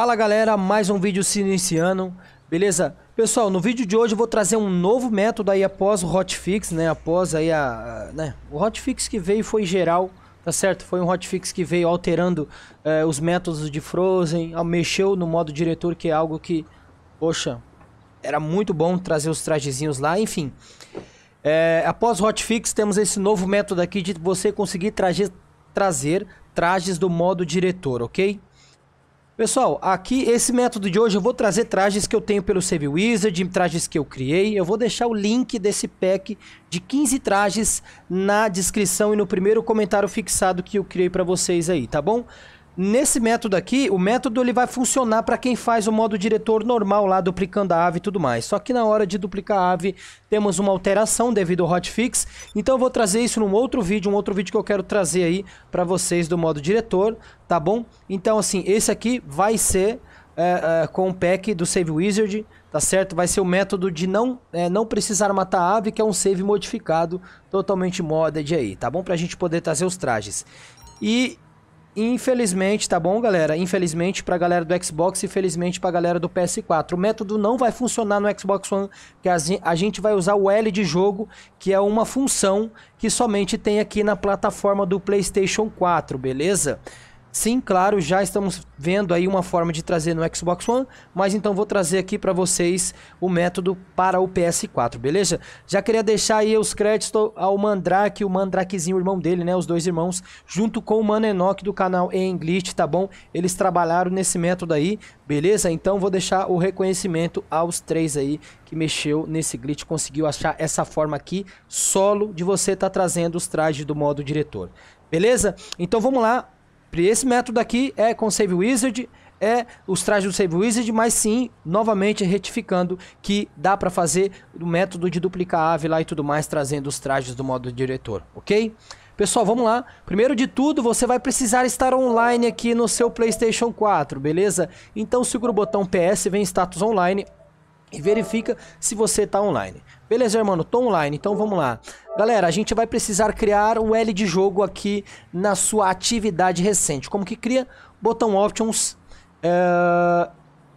Fala galera, mais um vídeo se iniciando, beleza? Pessoal, no vídeo de hoje eu vou trazer um novo método aí após o hotfix, né? Após aí a, né? O hotfix que veio foi geral, tá certo? Foi um hotfix que veio alterando eh, os métodos de Frozen, mexeu no modo diretor que é algo que, poxa, era muito bom trazer os trajezinhos lá, enfim. É, após o hotfix temos esse novo método aqui de você conseguir traje, trazer trajes do modo diretor, ok? Pessoal, aqui esse método de hoje eu vou trazer trajes que eu tenho pelo Save Wizard, trajes que eu criei. Eu vou deixar o link desse pack de 15 trajes na descrição e no primeiro comentário fixado que eu criei para vocês aí, tá bom? Nesse método aqui, o método ele vai funcionar para quem faz o modo diretor normal lá, duplicando a ave e tudo mais. Só que na hora de duplicar a ave, temos uma alteração devido ao hotfix. Então eu vou trazer isso num outro vídeo, um outro vídeo que eu quero trazer aí para vocês do modo diretor, tá bom? Então assim, esse aqui vai ser é, é, com o pack do Save Wizard, tá certo? Vai ser o método de não, é, não precisar matar a ave, que é um save modificado, totalmente modded aí, tá bom? Pra gente poder trazer os trajes. E Infelizmente, tá bom, galera? Infelizmente pra galera do Xbox, infelizmente pra galera do PS4. O método não vai funcionar no Xbox One, que a gente vai usar o L de jogo, que é uma função que somente tem aqui na plataforma do PlayStation 4, beleza? Sim, claro, já estamos vendo aí uma forma de trazer no Xbox One, mas então vou trazer aqui para vocês o método para o PS4, beleza? Já queria deixar aí os créditos ao Mandrake, o Mandrakezinho, o irmão dele, né, os dois irmãos, junto com o Mano Enoch do canal English, tá bom? Eles trabalharam nesse método aí, beleza? Então vou deixar o reconhecimento aos três aí que mexeu nesse glitch, conseguiu achar essa forma aqui solo de você estar tá trazendo os trajes do modo diretor. Beleza? Então vamos lá, esse método aqui é com Save Wizard, é os trajes do Save Wizard, mas sim, novamente retificando que dá para fazer o método de duplicar a ave lá e tudo mais, trazendo os trajes do modo diretor, ok? Pessoal, vamos lá. Primeiro de tudo, você vai precisar estar online aqui no seu PlayStation 4, beleza? Então segura o botão PS, vem status online, e verifica se você está online. Beleza, irmão? Tô online, então vamos lá. Galera, a gente vai precisar criar o L de jogo aqui na sua atividade recente. Como que cria? Botão Options. Uh,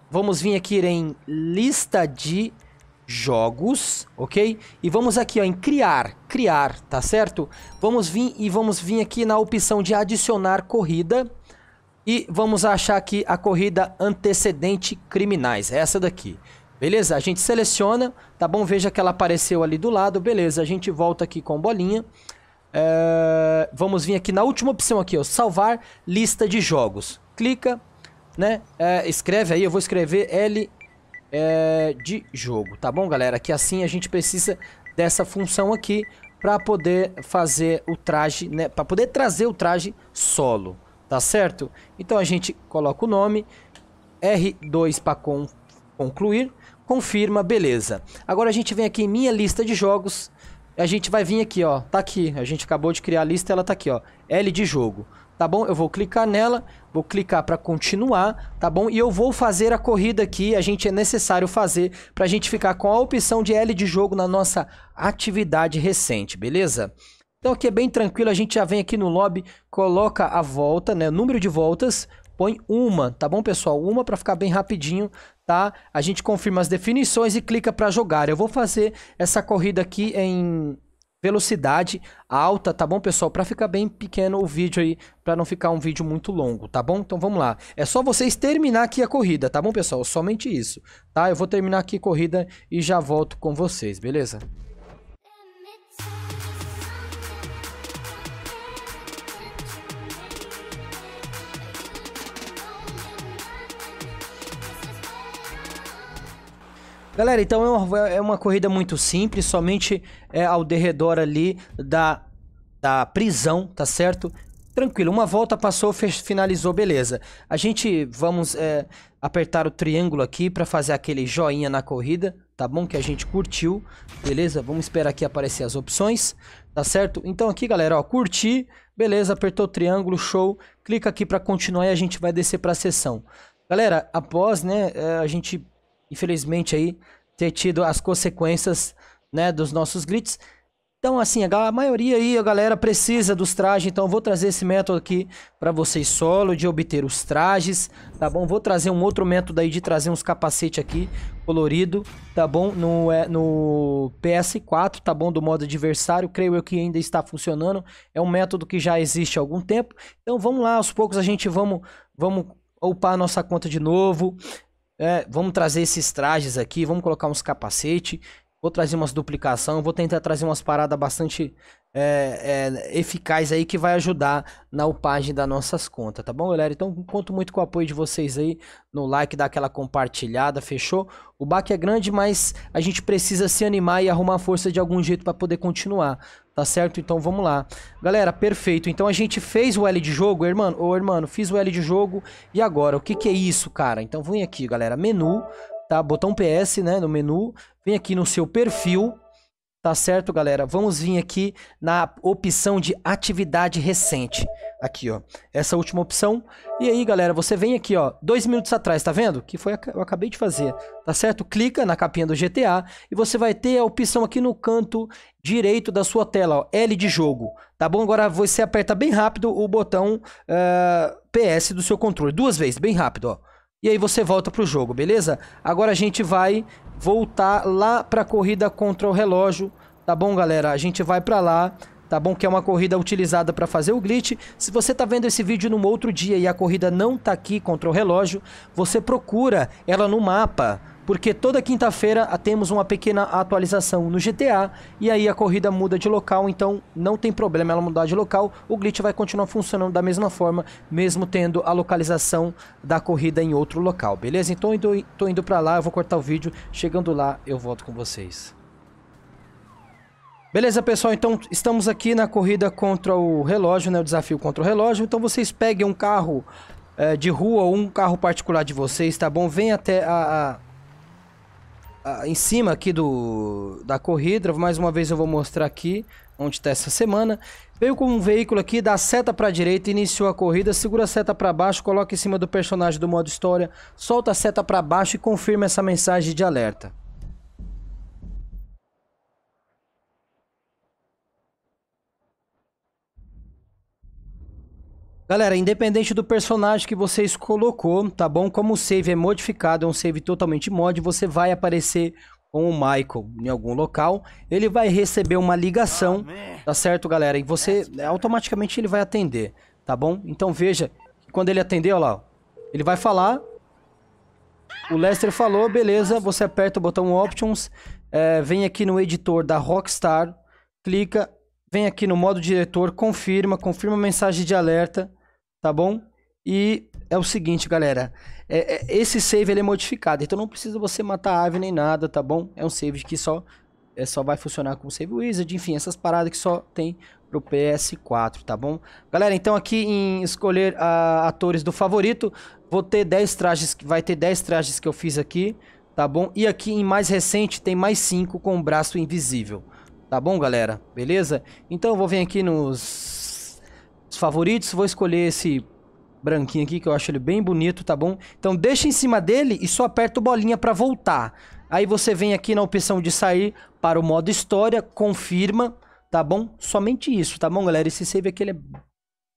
vamos vir aqui em lista de jogos, ok? E vamos aqui ó, em criar, criar, tá certo? Vamos vir e vamos vir aqui na opção de adicionar corrida. E vamos achar aqui a corrida antecedente criminais, é essa daqui. Beleza? A gente seleciona, tá bom? Veja que ela apareceu ali do lado, beleza. A gente volta aqui com bolinha. É... Vamos vir aqui na última opção aqui, ó. Salvar lista de jogos. Clica, né? É, escreve aí, eu vou escrever L é, de jogo, tá bom, galera? Que assim a gente precisa dessa função aqui para poder fazer o traje, né? Para poder trazer o traje solo, tá certo? Então a gente coloca o nome R2 para concluir confirma, beleza. Agora a gente vem aqui em minha lista de jogos, a gente vai vir aqui, ó, tá aqui, a gente acabou de criar a lista, ela tá aqui, ó, L de jogo. Tá bom? Eu vou clicar nela, vou clicar para continuar, tá bom? E eu vou fazer a corrida aqui, a gente é necessário fazer para a gente ficar com a opção de L de jogo na nossa atividade recente, beleza? Então aqui é bem tranquilo, a gente já vem aqui no lobby, coloca a volta, né, o número de voltas, põe uma, tá bom, pessoal? Uma para ficar bem rapidinho, tá? A gente confirma as definições e clica para jogar. Eu vou fazer essa corrida aqui em velocidade alta, tá bom, pessoal? Para ficar bem pequeno o vídeo aí, para não ficar um vídeo muito longo, tá bom? Então vamos lá. É só vocês terminar aqui a corrida, tá bom, pessoal? Somente isso, tá? Eu vou terminar aqui a corrida e já volto com vocês, beleza? Galera, então é, é uma, corrida muito simples, somente é, ao derredor ali da, da prisão, tá certo? Tranquilo, uma volta passou, fez, finalizou, beleza. A gente vamos é, apertar o triângulo aqui para fazer aquele joinha na corrida, tá bom? Que a gente curtiu, beleza? Vamos esperar aqui aparecer as opções, tá certo? Então aqui, galera, ó, curti, beleza, apertou o triângulo, show. Clica aqui para continuar e a gente vai descer para a sessão. Galera, após, né, é, a gente infelizmente aí ter tido as consequências, né, dos nossos gritos. Então, assim, a maioria aí, a galera precisa dos trajes, então vou trazer esse método aqui para vocês solo, de obter os trajes, tá bom? Vou trazer um outro método aí de trazer uns capacete aqui, colorido, tá bom? No, é, no PS4, tá bom? Do modo adversário, creio eu que ainda está funcionando, é um método que já existe há algum tempo. Então, vamos lá, aos poucos a gente vamos, vamos upar nossa conta de novo, é, vamos trazer esses trajes aqui, vamos colocar uns capacete, vou trazer umas duplicação, vou tentar trazer umas paradas bastante é, é, eficaz aí que vai ajudar na upagem das nossas contas, tá bom, galera? Então, conto muito com o apoio de vocês aí no like, daquela aquela compartilhada, fechou? O baque é grande, mas a gente precisa se animar e arrumar força de algum jeito para poder continuar, tá certo? Então, vamos lá. Galera, perfeito. Então, a gente fez o L de jogo, irmão? Ô, irmão, fiz o L de jogo e agora? O que que é isso, cara? Então, vem aqui, galera. Menu, tá? Botão PS, né, no menu. Vem aqui no seu perfil, tá certo, galera? Vamos vir aqui na opção de atividade recente. Aqui, ó. Essa última opção. E aí, galera, você vem aqui, ó. Dois minutos atrás, tá vendo? Que foi a, eu acabei de fazer, tá certo? Clica na capinha do GTA e você vai ter a opção aqui no canto direito da sua tela, ó. L de jogo, tá bom? Agora você aperta bem rápido o botão uh, eh, PS do seu controle. Duas vezes, bem rápido, ó. E aí você volta pro jogo, beleza? Agora a gente vai voltar lá para a corrida contra o relógio, tá bom, galera? A gente vai para lá, tá bom? Que é uma corrida utilizada para fazer o glitch. Se você tá vendo esse vídeo num outro dia e a corrida não tá aqui contra o relógio, você procura ela no mapa, porque toda quinta-feira temos uma pequena atualização no GTA e aí a corrida muda de local, então não tem problema ela mudar de local, o glitch vai continuar funcionando da mesma forma, mesmo tendo a localização da corrida em outro local, beleza? Então eu indo, tô indo pra lá, eu vou cortar o vídeo, chegando lá eu volto com vocês. Beleza, pessoal? Então, estamos aqui na corrida contra o relógio, né? O desafio contra o relógio. Então, vocês peguem um carro é, de rua ou um carro particular de vocês, tá bom? Vem até a, a ah, em cima aqui do da corrida, mais uma vez eu vou mostrar aqui onde está essa semana. Veio com um veículo aqui, dá seta para a direita, iniciou a corrida, segura a seta para baixo, coloca em cima do personagem do modo história, solta a seta para baixo e confirma essa mensagem de alerta. Galera, independente do personagem que vocês colocou, tá bom? Como o save é modificado, é um save totalmente mod, você vai aparecer com o Michael em algum local, ele vai receber uma ligação, ah, tá certo, galera? E você, automaticamente ele vai atender, tá bom? Então veja, quando ele atender, ó lá, ele vai falar, o Lester falou, beleza, você aperta o botão Options, é, vem aqui no editor da Rockstar, clica, vem aqui no modo diretor, confirma, confirma a mensagem de alerta, tá bom? E é o seguinte, galera, é, é, esse save ele é modificado, então não precisa você matar a ave nem nada, tá bom? É um save que só, é, só vai funcionar com save wizard, enfim, essas paradas que só tem pro PS4, tá bom? Galera, então aqui em escolher a, ah, atores do favorito, vou ter 10 trajes, vai ter 10 trajes que eu fiz aqui, tá bom? E aqui em mais recente tem mais 5 com o braço invisível, tá bom, galera? Beleza? Então eu vou vir aqui nos os favoritos. Vou escolher esse branquinho aqui, que eu acho ele bem bonito, tá bom? Então deixa em cima dele e só aperta o bolinha para voltar. Aí você vem aqui na opção de sair para o modo história, confirma, tá bom? Somente isso, tá bom, galera? Esse save aqui ele é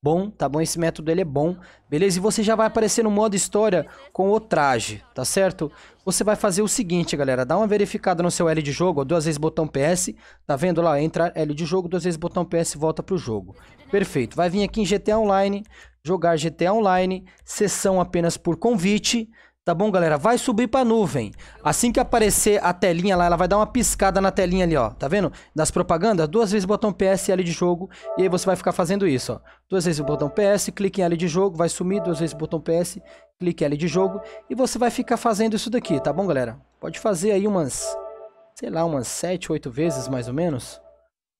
bom, tá bom? Esse método ele é bom, beleza? E você já vai aparecer no modo história com o traje, tá certo? Você vai fazer o seguinte, galera, dá uma verificada no seu L de jogo, duas vezes botão PS, tá vendo lá? Entra L de jogo, duas vezes botão PS, volta pro jogo. Perfeito, vai vir aqui em GTA Online, jogar GTA Online, sessão apenas por convite, Tá bom, galera? Vai subir pra nuvem. Assim que aparecer a telinha lá, ela vai dar uma piscada na telinha ali, ó. Tá vendo? Das propagandas, duas vezes botão PS L de jogo. E aí você vai ficar fazendo isso, ó. Duas vezes o botão PS, clique em L de jogo, vai sumir. Duas vezes o botão PS, clique em L de jogo. E você vai ficar fazendo isso daqui, tá bom, galera? Pode fazer aí umas, sei lá, umas 7, 8 vezes mais ou menos.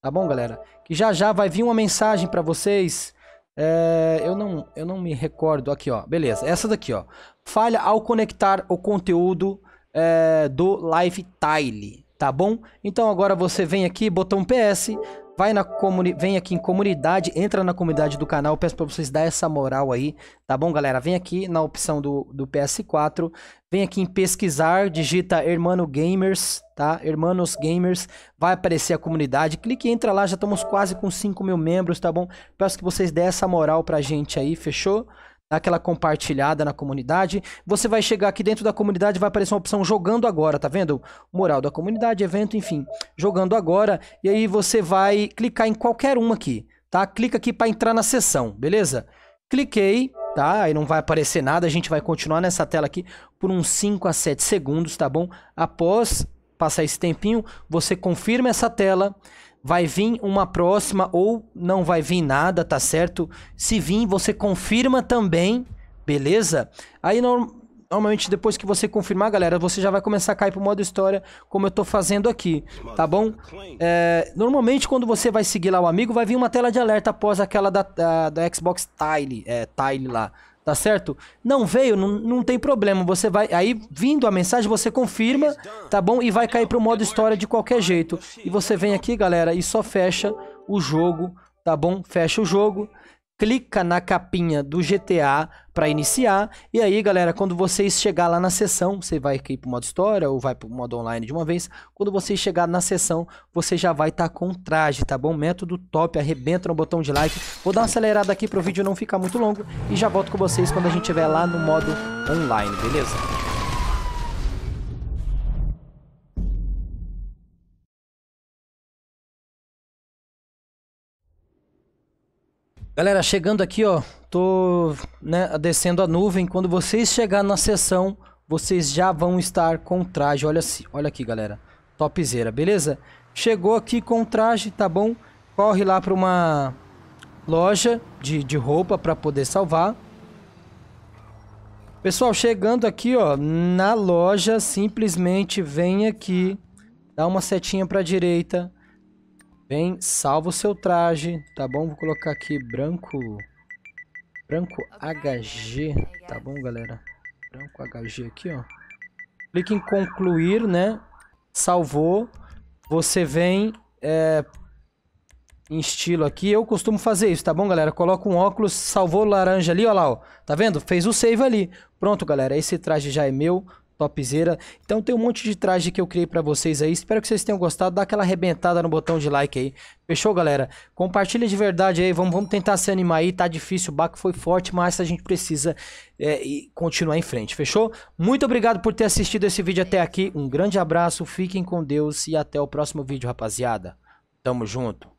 Tá bom, galera? Que já já vai vir uma mensagem pra vocês é, eu, não, eu não me recordo. Aqui, ó. Beleza. Essa daqui, ó. Falha ao conectar o conteúdo é, do Live Tile, tá bom? Então agora você vem aqui, botão PS, vai na comuni vem aqui em comunidade, entra na comunidade do canal, peço para vocês dar essa moral aí, tá bom, galera? Vem aqui na opção do, do PS4, vem aqui em pesquisar, digita Hermano Gamers, tá? Hermanos Gamers, vai aparecer a comunidade, clique e entra lá, já estamos quase com 5 mil membros, tá bom? Peço que vocês dêem essa moral pra gente aí, fechou? dá aquela compartilhada na comunidade. Você vai chegar aqui dentro da comunidade, vai aparecer uma opção jogando agora, tá vendo? Moral da comunidade, evento, enfim, jogando agora. E aí você vai clicar em qualquer um aqui, tá? Clica aqui para entrar na sessão, beleza? Cliquei, tá? Aí não vai aparecer nada, a gente vai continuar nessa tela aqui por uns 5 a 7 segundos, tá bom? Após passar esse tempinho, você confirma essa tela vai vir uma próxima ou não vai vir nada, tá certo? Se vir, você confirma também, beleza? Aí no, normalmente depois que você confirmar, galera, você já vai começar a cair pro modo história, como eu tô fazendo aqui, tá bom? É, normalmente quando você vai seguir lá o amigo, vai vir uma tela de alerta após aquela da, da, da Xbox Tile, é, Tile lá, tá certo? Não veio, não, não tem problema. Você vai aí vindo a mensagem, você confirma, tá bom? E vai cair para o modo história de qualquer jeito. E você vem aqui, galera, e só fecha o jogo, tá bom? Fecha o jogo clica na capinha do GTA para iniciar. E aí, galera, quando vocês chegar lá na sessão, você vai aqui pro modo história ou vai pro modo online de uma vez. Quando vocês chegar na sessão, você já vai estar tá com traje, tá bom? Método top, arrebenta no botão de like. Vou dar uma acelerada aqui pro vídeo não ficar muito longo e já volto com vocês quando a gente estiver lá no modo online, beleza? Galera, chegando aqui, ó, tô né, descendo a nuvem. Quando vocês chegarem na sessão, vocês já vão estar com traje. Olha, olha aqui, galera. Topzera, beleza? Chegou aqui com traje, tá bom? Corre lá para uma loja de, de roupa para poder salvar. Pessoal, chegando aqui, ó, na loja, simplesmente vem aqui, dá uma setinha para direita, Bem, salva o seu traje, tá bom? Vou colocar aqui branco... Branco HG, tá bom, galera? Branco HG aqui, ó. Clique em concluir, né? Salvou. Você vem é, em estilo aqui. Eu costumo fazer isso, tá bom, galera? Coloca um óculos, salvou laranja ali, ó lá, ó. Tá vendo? Fez o save ali. Pronto, galera. Esse traje já é meu topzera. Então tem um monte de traje que eu criei para vocês aí. Espero que vocês tenham gostado. Dá aquela arrebentada no botão de like aí. Fechou, galera? Compartilha de verdade aí. Vamos, vamos tentar se animar aí. Tá difícil, o baco foi forte, mas a gente precisa é, continuar em frente. Fechou? Muito obrigado por ter assistido esse vídeo até aqui. Um grande abraço, fiquem com Deus e até o próximo vídeo, rapaziada. Tamo junto.